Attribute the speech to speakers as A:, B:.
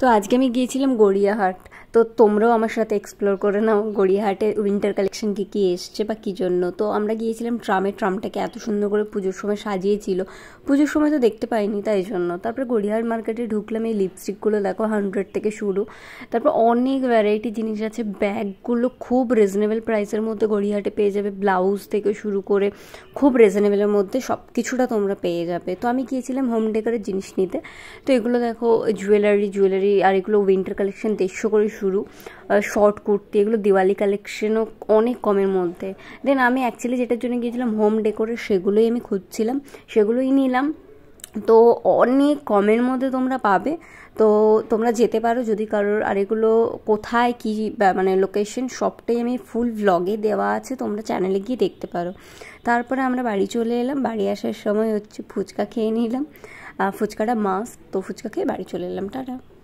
A: তো আজকে আমি গিয়েছিলাম গড়িয়াহাট তো তোমরাও আমার সাথে এক্সপ্লোর করে নাও গড়িয়াহাটে উইন্টার কালেকশন কী কী এসছে বা কী জন্য তো আমরা গিয়েছিলাম ট্রামে ট্রামটাকে এত সুন্দর করে পুজোর সময় সাজিয়েছিল পুজোর সময় তো দেখতে পাইনি তাই জন্য তারপরে গড়িয়াহাট মার্কেটে ঢুকলাম এই লিপস্টিকগুলো দেখো হান্ড্রেড থেকে শুরু তারপর অনেক ভ্যারাইটি জিনিস আছে ব্যাগগুলো খুব রিজনেবল প্রাইসের মধ্যে গড়িয়াহাটে পেয়ে যাবে ব্লাউজ থেকে শুরু করে খুব রিজনেবলের মধ্যে সব কিছুটা তোমরা পেয়ে যাবে তো আমি গিয়েছিলাম হোম ডেকারের জিনিস নিতে তো এগুলো দেখো জুয়েলারি জুয়েলারি আর এগুলো উইন্টার কালেকশন দেড়শো করে শুরু শর্ট কুর্তি এগুলো দিওয়ালি কালেকশনও অনেক কমের মধ্যে দেন আমি অ্যাকচুয়ালি যেটার জন্য গিয়েছিলাম হোম ডেকোরে সেগুলোই আমি খুঁজছিলাম সেগুলোই নিলাম তো অনেক কমের মধ্যে তোমরা পাবে তো তোমরা যেতে পারো যদি কারোর আর এগুলো কোথায় কী মানে লোকেশন সবটাই আমি ফুল ভ্লগে দেওয়া আছে তোমরা চ্যানেলে গিয়ে দেখতে পারো তারপরে আমরা বাড়ি চলে এলাম বাড়ি আসার সময় হচ্ছে ফুচকা খেয়ে নিলাম ফুচকাটা মাস্ট তো ফুচকা খেয়ে বাড়ি চলে এলাম টাটা